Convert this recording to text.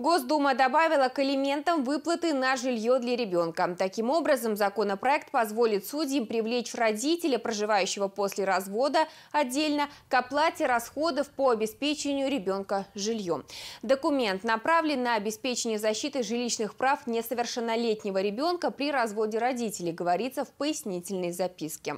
Госдума добавила к элементам выплаты на жилье для ребенка. Таким образом, законопроект позволит судьям привлечь родителя, проживающего после развода отдельно, к оплате расходов по обеспечению ребенка жильем. Документ направлен на обеспечение защиты жилищных прав несовершеннолетнего ребенка при разводе родителей, говорится в пояснительной записке.